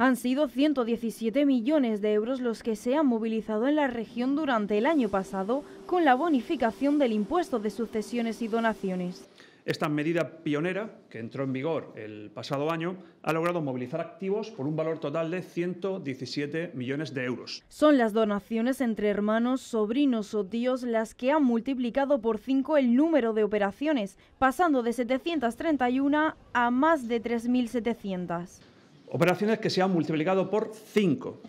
Han sido 117 millones de euros los que se han movilizado en la región durante el año pasado con la bonificación del impuesto de sucesiones y donaciones. Esta medida pionera, que entró en vigor el pasado año, ha logrado movilizar activos por un valor total de 117 millones de euros. Son las donaciones entre hermanos, sobrinos o tíos las que han multiplicado por 5 el número de operaciones, pasando de 731 a más de 3.700. Operaciones que se han multiplicado por 5.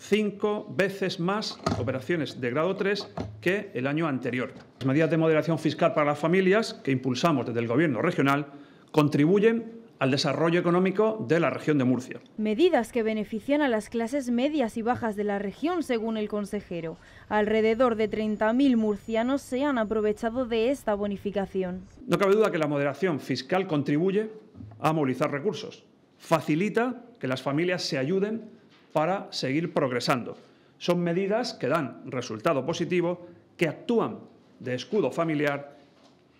Cinco veces más operaciones de grado 3 que el año anterior. Las medidas de moderación fiscal para las familias que impulsamos desde el Gobierno regional contribuyen al desarrollo económico de la región de Murcia. Medidas que benefician a las clases medias y bajas de la región, según el consejero. Alrededor de 30.000 murcianos se han aprovechado de esta bonificación. No cabe duda que la moderación fiscal contribuye a movilizar recursos, facilita que las familias se ayuden para seguir progresando. Son medidas que dan resultado positivo, que actúan de escudo familiar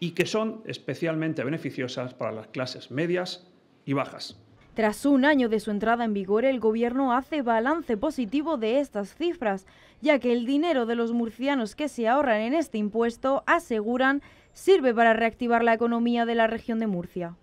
y que son especialmente beneficiosas para las clases medias y bajas. Tras un año de su entrada en vigor, el Gobierno hace balance positivo de estas cifras, ya que el dinero de los murcianos que se ahorran en este impuesto, aseguran, sirve para reactivar la economía de la región de Murcia.